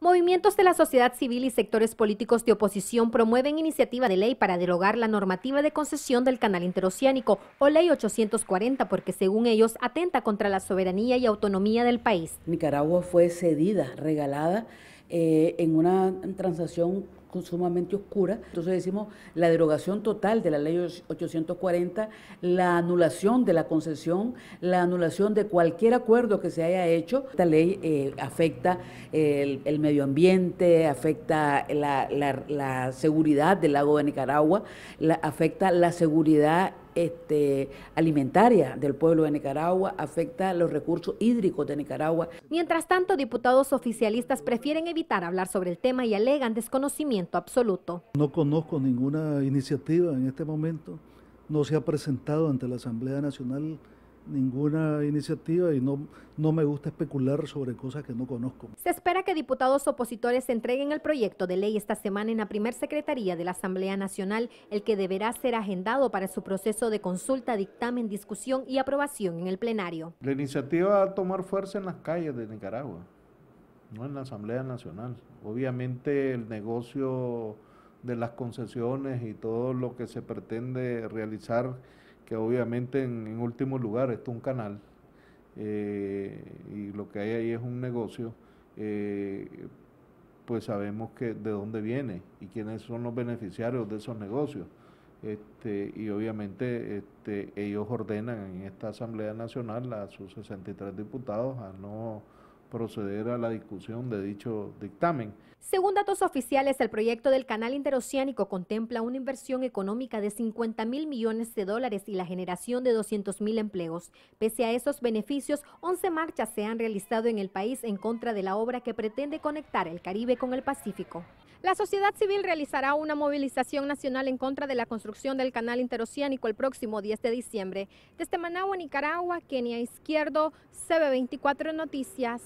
Movimientos de la sociedad civil y sectores políticos de oposición promueven iniciativa de ley para derogar la normativa de concesión del canal interoceánico o ley 840 porque según ellos atenta contra la soberanía y autonomía del país. Nicaragua fue cedida, regalada eh, en una transacción sumamente oscura. Entonces decimos la derogación total de la ley 840, la anulación de la concesión, la anulación de cualquier acuerdo que se haya hecho. Esta ley eh, afecta el, medio ambiente, afecta la, seguridad del lago de Nicaragua, afecta la seguridad este, alimentaria del pueblo de Nicaragua, afecta los recursos hídricos de Nicaragua. Mientras tanto, diputados oficialistas prefieren evitar hablar sobre el tema y alegan desconocimiento absoluto. No conozco ninguna iniciativa en este momento, no se ha presentado ante la Asamblea Nacional ninguna iniciativa y no, no me gusta especular sobre cosas que no conozco. Se espera que diputados opositores entreguen el proyecto de ley esta semana en la primer secretaría de la Asamblea Nacional, el que deberá ser agendado para su proceso de consulta, dictamen, discusión y aprobación en el plenario. La iniciativa va a tomar fuerza en las calles de Nicaragua no en la Asamblea Nacional. Obviamente el negocio de las concesiones y todo lo que se pretende realizar, que obviamente en, último lugar es un canal eh, y lo que hay ahí es un negocio, eh, pues sabemos que de dónde viene y quiénes son los beneficiarios de esos negocios. Este, y obviamente este, ellos ordenan en esta Asamblea Nacional a sus 63 diputados a no proceder a la discusión de dicho dictamen. Según datos oficiales, el proyecto del canal interoceánico contempla una inversión económica de 50 mil millones de dólares y la generación de 200 mil empleos. Pese a esos beneficios, 11 marchas se han realizado en el país en contra de la obra que pretende conectar el Caribe con el Pacífico. La sociedad civil realizará una movilización nacional en contra de la construcción del canal interoceánico el próximo 10 de diciembre. Desde Managua, Nicaragua, Kenia Izquierdo, CB24 Noticias.